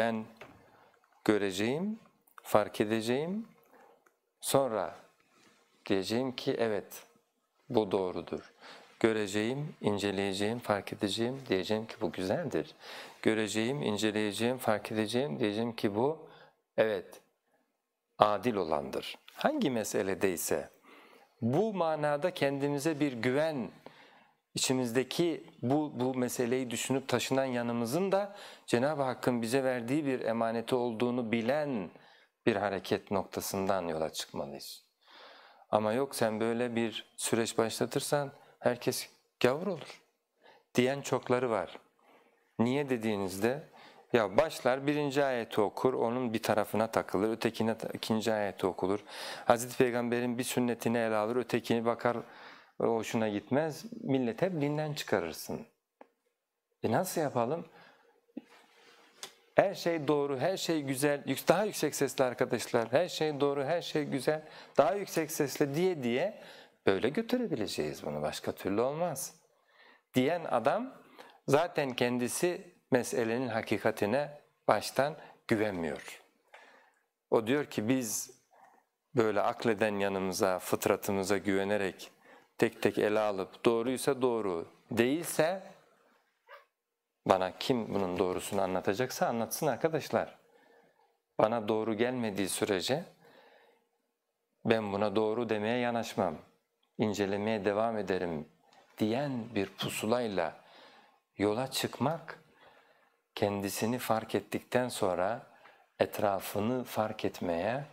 ben göreceğim, fark edeceğim. Sonra diyeceğim ki evet bu doğrudur. Göreceğim, inceleyeceğim, fark edeceğim, diyeceğim ki bu güzeldir. Göreceğim, inceleyeceğim, fark edeceğim, diyeceğim ki bu evet adil olandır. Hangi meseledeyse bu manada kendimize bir güven İçimizdeki bu, bu meseleyi düşünüp taşınan yanımızın da Cenab-ı Hakk'ın bize verdiği bir emaneti olduğunu bilen bir hareket noktasından yola çıkmalıyız. Ama yok sen böyle bir süreç başlatırsan herkes gavur olur diyen çokları var. Niye dediğinizde ya başlar birinci ayeti okur, onun bir tarafına takılır, ötekine ikinci ayeti okulur. Hazreti Peygamber'in bir sünnetini ele alır, ötekini bakar o hoşuna gitmez. Millet hep dinden çıkarırsın. E nasıl yapalım? Her şey doğru, her şey güzel, daha yüksek sesle arkadaşlar, her şey doğru, her şey güzel, daha yüksek sesle diye diye böyle götürebileceğiz bunu. Başka türlü olmaz. Diyen adam zaten kendisi meselenin hakikatine baştan güvenmiyor. O diyor ki biz böyle akleden yanımıza, fıtratımıza güvenerek tek tek ele alıp doğruysa doğru, değilse bana kim bunun doğrusunu anlatacaksa anlatsın arkadaşlar. Bana doğru gelmediği sürece ben buna doğru demeye yanaşmam, incelemeye devam ederim diyen bir pusulayla yola çıkmak kendisini fark ettikten sonra etrafını fark etmeye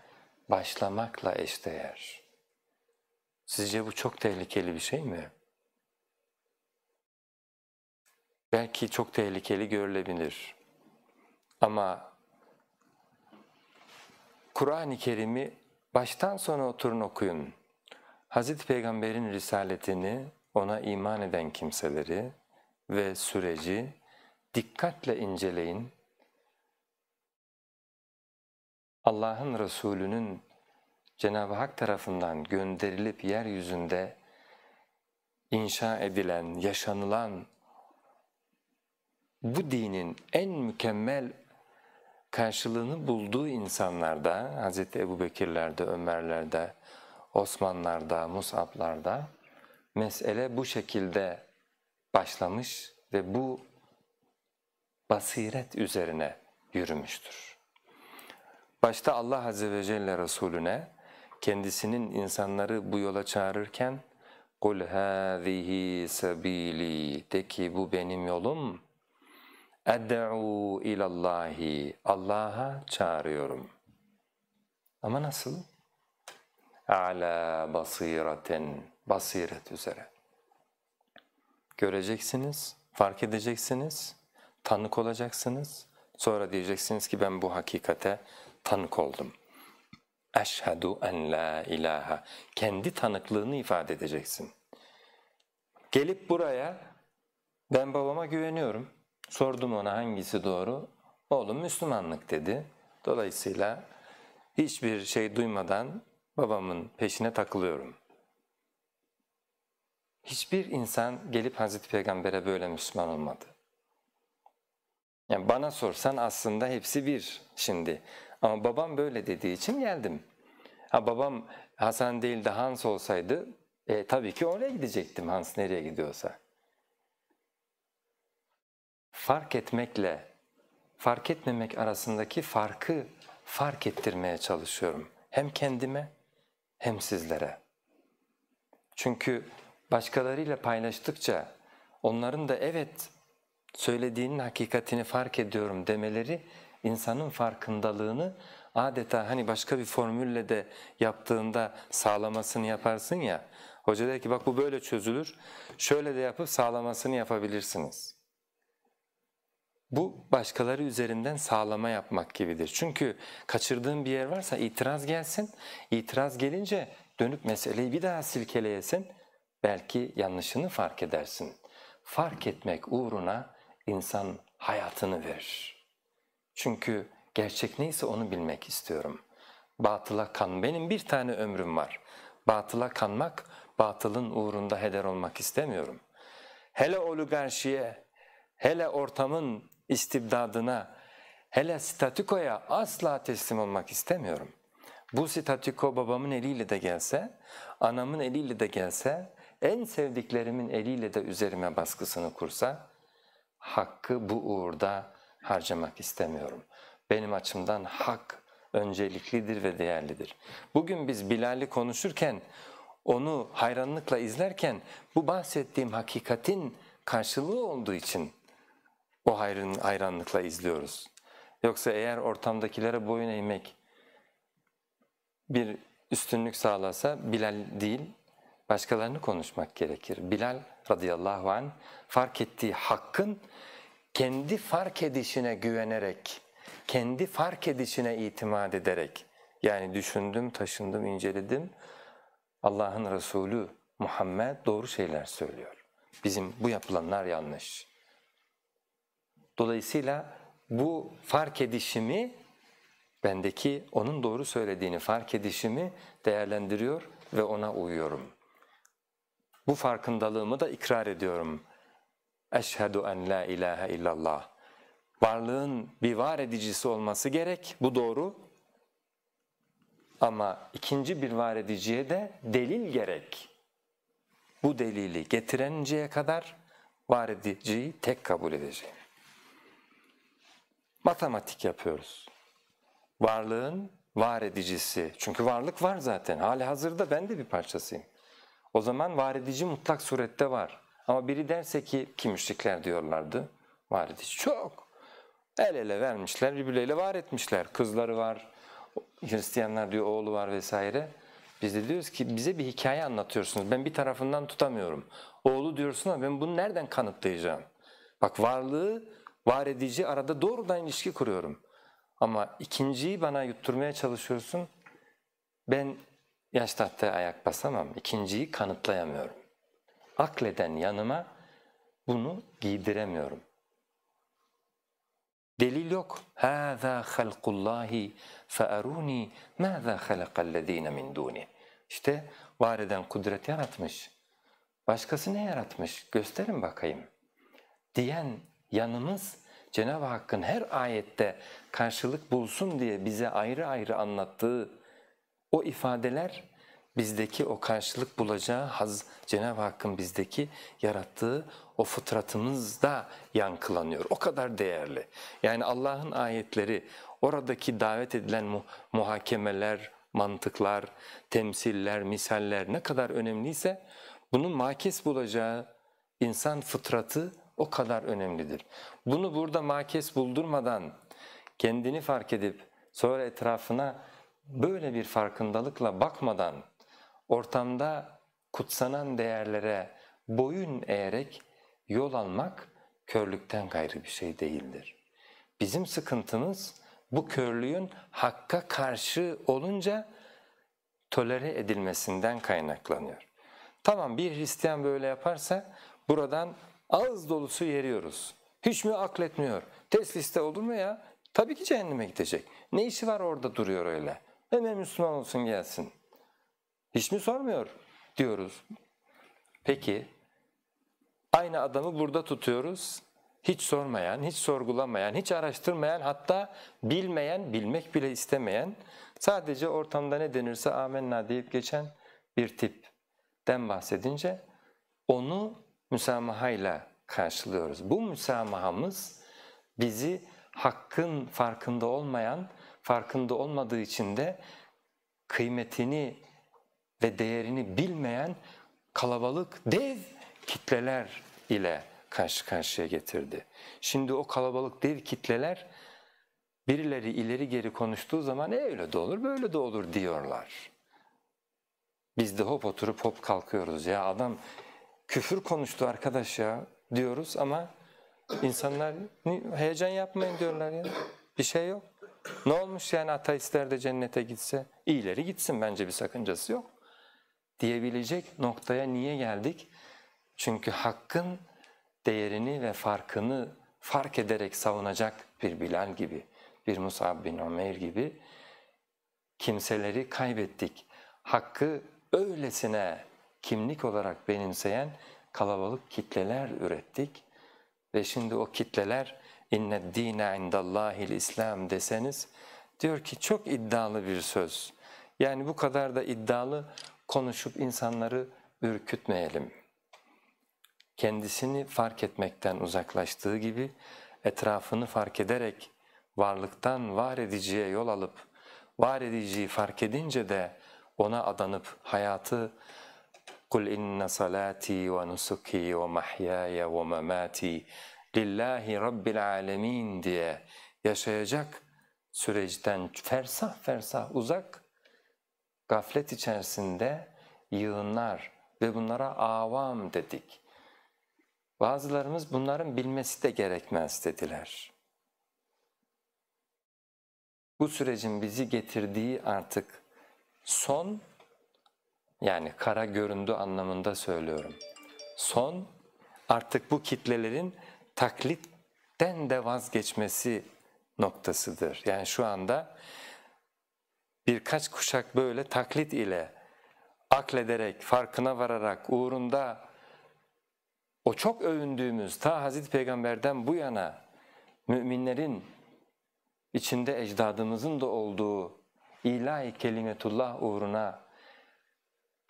başlamakla eşdeğer. Sizce bu çok tehlikeli bir şey mi? Belki çok tehlikeli görülebilir. Ama Kur'an-ı Kerim'i baştan sona oturun okuyun. Hazreti Peygamber'in risaletini, ona iman eden kimseleri ve süreci dikkatle inceleyin. Allah'ın Resulü'nün Cenab-ı Hak tarafından gönderilip yeryüzünde inşa edilen, yaşanılan bu dinin en mükemmel karşılığını bulduğu insanlarda, Hz. Ebu Bekirlerde, Ömerlerde, Osmanlarda, Musablarda mesele bu şekilde başlamış ve bu basiret üzerine yürümüştür. Başta Allah Azze ve Celle Resulüne kendisinin insanları bu yola çağırırken قُلْ هَذِهِ سَب۪يلِي De ki bu benim yolum. اَدَّعُوا اِلَى اللّٰهِ Allah'a çağırıyorum. Ama nasıl? عَلَى بَصِيرَةٍ Basiret üzere. Göreceksiniz, fark edeceksiniz, tanık olacaksınız. Sonra diyeceksiniz ki ben bu hakikate tanık oldum.'' Eşhedü en la ilahe. Kendi tanıklığını ifade edeceksin. Gelip buraya ben babama güveniyorum. Sordum ona hangisi doğru. Oğlum Müslümanlık dedi. Dolayısıyla hiçbir şey duymadan babamın peşine takılıyorum. Hiçbir insan gelip Hazreti Peygamber'e böyle Müslüman olmadı. Yani bana sorsan aslında hepsi bir şimdi. Ama babam böyle dediği için geldim. Ha, babam Hasan değil de Hans olsaydı e, tabii ki oraya gidecektim Hans nereye gidiyorsa. Fark etmekle fark etmemek arasındaki farkı fark ettirmeye çalışıyorum. Hem kendime hem sizlere. Çünkü başkalarıyla paylaştıkça onların da evet söylediğinin hakikatini fark ediyorum demeleri insanın farkındalığını adeta hani başka bir formülle de yaptığında sağlamasını yaparsın ya. Hoca der ki bak bu böyle çözülür, şöyle de yapıp sağlamasını yapabilirsiniz. Bu başkaları üzerinden sağlama yapmak gibidir. Çünkü kaçırdığın bir yer varsa itiraz gelsin, itiraz gelince dönüp meseleyi bir daha silkeleyesin, belki yanlışını fark edersin. Fark etmek uğruna insan hayatını verir. Çünkü gerçek neyse onu bilmek istiyorum. Batıla kan, benim bir tane ömrüm var. Batıla kanmak, batılın uğrunda heder olmak istemiyorum. Hele oligarşiye, hele ortamın istibdadına, hele statikoya asla teslim olmak istemiyorum. Bu statiko babamın eliyle de gelse, anamın eliyle de gelse, en sevdiklerimin eliyle de üzerime baskısını kursa, hakkı bu uğurda harcamak istemiyorum. Benim açımdan hak önceliklidir ve değerlidir. Bugün biz Bilal'i konuşurken, onu hayranlıkla izlerken bu bahsettiğim hakikatin karşılığı olduğu için o hayrın, hayranlıkla izliyoruz. Yoksa eğer ortamdakilere boyun eğmek bir üstünlük sağlasa Bilal değil başkalarını konuşmak gerekir. Bilal radıyallahu an fark ettiği hakkın kendi fark edişine güvenerek, kendi fark edişine itimat ederek yani düşündüm, taşındım, inceledim. Allah'ın Resulü Muhammed doğru şeyler söylüyor. Bizim bu yapılanlar yanlış. Dolayısıyla bu fark edişimi bendeki onun doğru söylediğini fark edişimi değerlendiriyor ve ona uyuyorum. Bu farkındalığımı da ikrar ediyorum. Eşhedü en la ilahe illallah. Varlığın bir var edicisi olması gerek, bu doğru. Ama ikinci bir var ediciye de delil gerek. Bu delili getirinceye kadar var ediciyi tek kabul edeceğim. Matematik yapıyoruz. Varlığın var edicisi. Çünkü varlık var zaten. Hali hazırda ben de bir parçasıyım. O zaman var edici mutlak surette var. Ama biri derse ki ki müşrikler diyorlardı. Varidiç çok. El ele vermişler, birbirleriyle var etmişler. Kızları var, Hristiyanlar diyor oğlu var vesaire. Biz de diyoruz ki bize bir hikaye anlatıyorsunuz. Ben bir tarafından tutamıyorum. Oğlu diyorsun ama ben bunu nereden kanıtlayacağım? Bak varlığı var edici arada doğrudan ilişki kuruyorum. Ama ikinciyi bana yutturmaya çalışıyorsun. Ben yaş tahtaya ayak basamam. İkinciyi kanıtlayamıyorum akleden yanıma bunu giydiremiyorum. Delil yok. هَذَا خَلْقُ اللّٰهِ فَأَرُونِي مَاذَا خَلَقَ الَّذ۪ينَ مِنْ دُونِهِ İşte var eden kudret yaratmış. Başkası ne yaratmış? Gösterin bakayım. Diyen yanımız Cenab-ı Hakk'ın her ayette karşılık bulsun diye bize ayrı ayrı anlattığı o ifadeler bizdeki o karşılık bulacağı haz Cenab-ı Hakk'ın bizdeki yarattığı o fıtratımızda yankılanıyor. O kadar değerli. Yani Allah'ın ayetleri, oradaki davet edilen mu muhakemeler, mantıklar, temsiller, misaller ne kadar önemliyse bunun makes bulacağı insan fıtratı o kadar önemlidir. Bunu burada makes buldurmadan kendini fark edip sonra etrafına böyle bir farkındalıkla bakmadan ortamda kutsanan değerlere boyun eğerek yol almak körlükten gayrı bir şey değildir. Bizim sıkıntımız bu körlüğün hakka karşı olunca tolere edilmesinden kaynaklanıyor. Tamam bir Hristiyan böyle yaparsa buradan ağız dolusu yeriyoruz. Hiç mi akletmiyor? Tesliste olur mu ya? Tabii ki cehenneme gidecek. Ne işi var orada duruyor öyle? Hemen Müslüman olsun gelsin. Hiç mi sormuyor diyoruz. Peki aynı adamı burada tutuyoruz. Hiç sormayan, hiç sorgulamayan, hiç araştırmayan hatta bilmeyen, bilmek bile istemeyen sadece ortamda ne denirse amenna deyip geçen bir tipten bahsedince onu müsamahayla karşılıyoruz. Bu müsamahamız bizi hakkın farkında olmayan, farkında olmadığı için de kıymetini ve değerini bilmeyen kalabalık dev kitleler ile karşı karşıya getirdi. Şimdi o kalabalık dev kitleler birileri ileri geri konuştuğu zaman e, öyle de olur böyle de olur diyorlar. Biz de hop oturup hop kalkıyoruz ya adam küfür konuştu arkadaş ya diyoruz ama insanlar heyecan yapmayın diyorlar ya bir şey yok. Ne olmuş yani ateistler de cennete gitse? İyileri gitsin bence bir sakıncası yok diyebilecek noktaya niye geldik? Çünkü hakkın değerini ve farkını fark ederek savunacak bir Bilal gibi, bir Musab bin Umeyr gibi kimseleri kaybettik. Hakkı öylesine kimlik olarak benimseyen kalabalık kitleler ürettik ve şimdi o kitleler inne dine indallahil İslam deseniz diyor ki çok iddialı bir söz. Yani bu kadar da iddialı konuşup insanları ürkütmeyelim. Kendisini fark etmekten uzaklaştığı gibi etrafını fark ederek varlıktan var ediciye yol alıp var ediciyi fark edince de ona adanıp hayatı kul inna salati ve nusuki ve mahyaya ve mamati diye yaşayacak süreçten fersah fersah uzak gaflet içerisinde yığınlar ve bunlara avam dedik. Bazılarımız bunların bilmesi de gerekmez dediler. Bu sürecin bizi getirdiği artık son yani kara göründü anlamında söylüyorum. Son artık bu kitlelerin taklitten de vazgeçmesi noktasıdır. Yani şu anda birkaç kuşak böyle taklit ile, aklederek, farkına vararak, uğrunda o çok övündüğümüz ta Hazreti Peygamber'den bu yana müminlerin içinde ecdadımızın da olduğu ilahi kelimetullah uğruna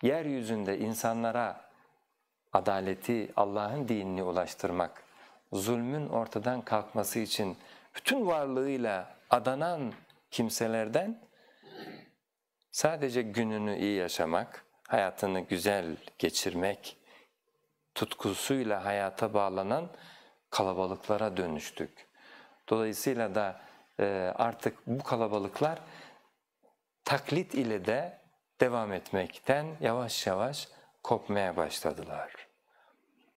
yeryüzünde insanlara adaleti, Allah'ın dinini ulaştırmak, zulmün ortadan kalkması için bütün varlığıyla adanan kimselerden Sadece gününü iyi yaşamak, hayatını güzel geçirmek, tutkusuyla hayata bağlanan kalabalıklara dönüştük. Dolayısıyla da e, artık bu kalabalıklar taklit ile de devam etmekten yavaş yavaş kopmaya başladılar.